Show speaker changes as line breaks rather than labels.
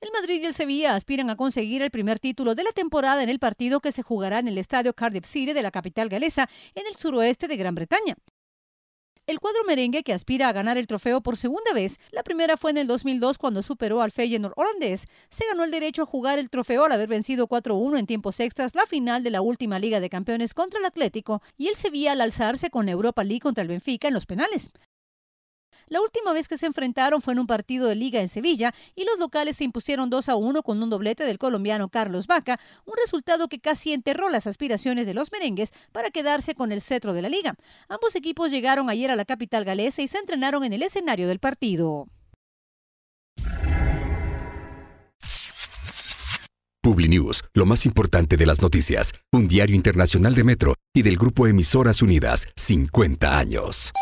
El Madrid y el Sevilla aspiran a conseguir el primer título de la temporada en el partido que se jugará en el estadio Cardiff City de la capital galesa, en el suroeste de Gran Bretaña. El cuadro merengue que aspira a ganar el trofeo por segunda vez, la primera fue en el 2002 cuando superó al Feyenoord holandés, se ganó el derecho a jugar el trofeo al haber vencido 4-1 en tiempos extras la final de la última Liga de Campeones contra el Atlético y el Sevilla al alzarse con Europa League contra el Benfica en los penales. La última vez que se enfrentaron fue en un partido de liga en Sevilla y los locales se impusieron 2 a 1 con un doblete del colombiano Carlos Vaca, un resultado que casi enterró las aspiraciones de los merengues para quedarse con el cetro de la liga. Ambos equipos llegaron ayer a la capital galesa y se entrenaron en el escenario del partido.
PubliNews, lo más
importante de las noticias, un diario internacional de Metro y del grupo Emisoras Unidas, 50 años.